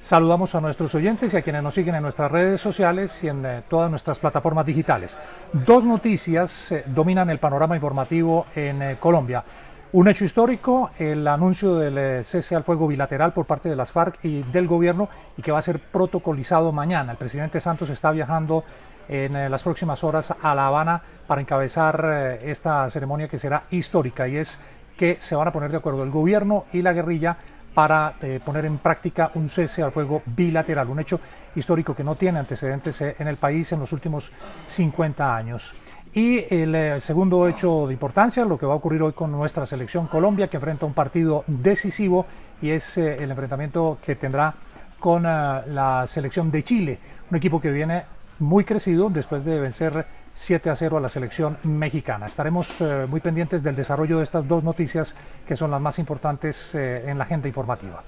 Saludamos a nuestros oyentes y a quienes nos siguen en nuestras redes sociales y en eh, todas nuestras plataformas digitales. Dos noticias eh, dominan el panorama informativo en eh, Colombia. Un hecho histórico, el anuncio del cese al fuego bilateral por parte de las FARC y del gobierno y que va a ser protocolizado mañana. El presidente Santos está viajando en las próximas horas a La Habana para encabezar esta ceremonia que será histórica y es que se van a poner de acuerdo el gobierno y la guerrilla para eh, poner en práctica un cese al fuego bilateral, un hecho histórico que no tiene antecedentes eh, en el país en los últimos 50 años. Y el, eh, segundo hecho de importancia, lo que va a ocurrir hoy con nuestra selección Colombia, que enfrenta un partido decisivo y es el enfrentamiento que tendrá con la selección de Chile, un equipo que viene muy crecido después de vencer 7 a 0 a la selección mexicana. Estaremos eh, muy pendientes del desarrollo de estas dos noticias que son las más importantes eh, en la agenda informativa.